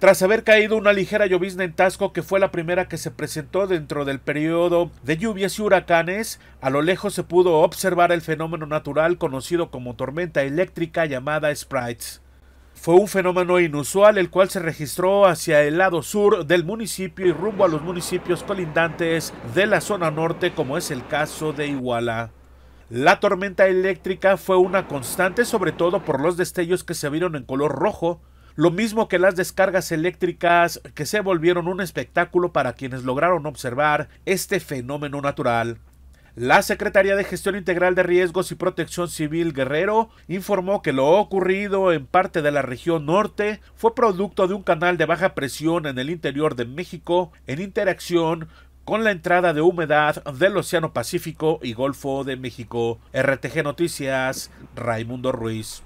Tras haber caído una ligera llovizna en Tasco, que fue la primera que se presentó dentro del periodo de lluvias y huracanes, a lo lejos se pudo observar el fenómeno natural conocido como tormenta eléctrica llamada sprites. Fue un fenómeno inusual el cual se registró hacia el lado sur del municipio y rumbo a los municipios colindantes de la zona norte como es el caso de Iguala. La tormenta eléctrica fue una constante sobre todo por los destellos que se vieron en color rojo, lo mismo que las descargas eléctricas que se volvieron un espectáculo para quienes lograron observar este fenómeno natural. La Secretaría de Gestión Integral de Riesgos y Protección Civil Guerrero informó que lo ocurrido en parte de la región norte fue producto de un canal de baja presión en el interior de México en interacción con la entrada de humedad del Océano Pacífico y Golfo de México. RTG Noticias, Raimundo Ruiz.